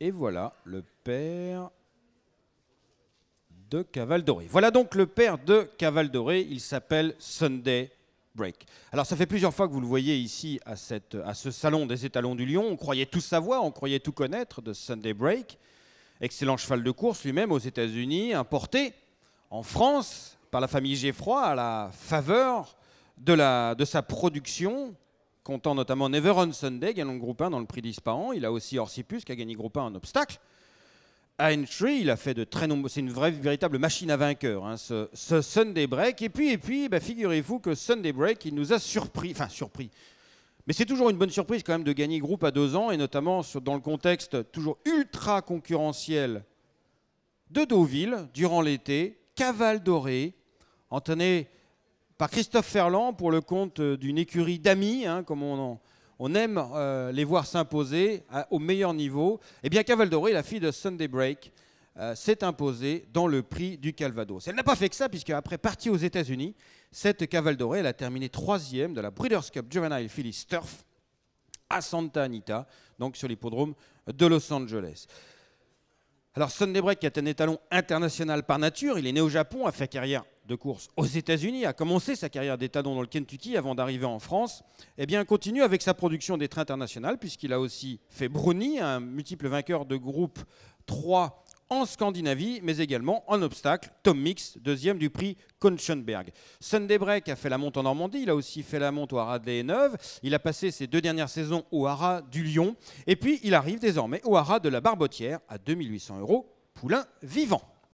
Et voilà le père de Cavaldoré. Voilà donc le père de Cavaldoré. Il s'appelle Sunday Break. Alors ça fait plusieurs fois que vous le voyez ici à, cette, à ce salon des étalons du Lion. On croyait tout savoir, on croyait tout connaître de Sunday Break. Excellent cheval de course lui-même aux États-Unis, importé en France par la famille Geoffroy à la faveur de, la, de sa production comptant notamment Never on Sunday, gagnant le groupe 1 dans le prix d'Ispahan. Il a aussi Orsipus qui a gagné groupe 1 en obstacle. À il a fait de très nombreux. C'est une vraie, véritable machine à vainqueur, hein, ce, Sunday Break. Et puis, et puis bah, figurez-vous que Sunday Break, il nous a surpris. Enfin, surpris. Mais c'est toujours une bonne surprise quand même de gagner groupe à deux ans, et notamment dans le contexte toujours ultra concurrentiel de Deauville durant l'été. Caval Doré, Antoné par Christophe Ferland pour le compte euh, d'une écurie d'amis, hein, comme on, aime euh, les voir s'imposer au meilleur niveau. Et eh bien d'oré, la fille de Sunday Break, euh, s'est imposée dans le prix du Calvados. Elle n'a pas fait que ça, puisque après partie aux États-Unis, cette Cavaldoré elle a terminé troisième de la Breeders' Cup Juvenile Philly Turf à Santa Anita, donc sur l'hippodrome de Los Angeles. Alors Sunday Break est un étalon international par nature, il est né au Japon, a fait carrière de course aux États-Unis, a commencé sa carrière d'étalon dans le Kentucky avant d'arriver en France, et eh bien, continue avec sa production des trains puisqu'il a aussi fait Bruni, un multiple vainqueur de groupe 3 en Scandinavie, mais également en obstacle. Tom Mix, deuxième du prix Konchenberg. Sunday Break a fait la monte en Normandie, il a aussi fait la monte au Haras de Neuves, il a passé ses deux dernières saisons au Haras du Lion, et puis il arrive désormais au Haras de la Barbotière à 2800 euros, poulain vivant.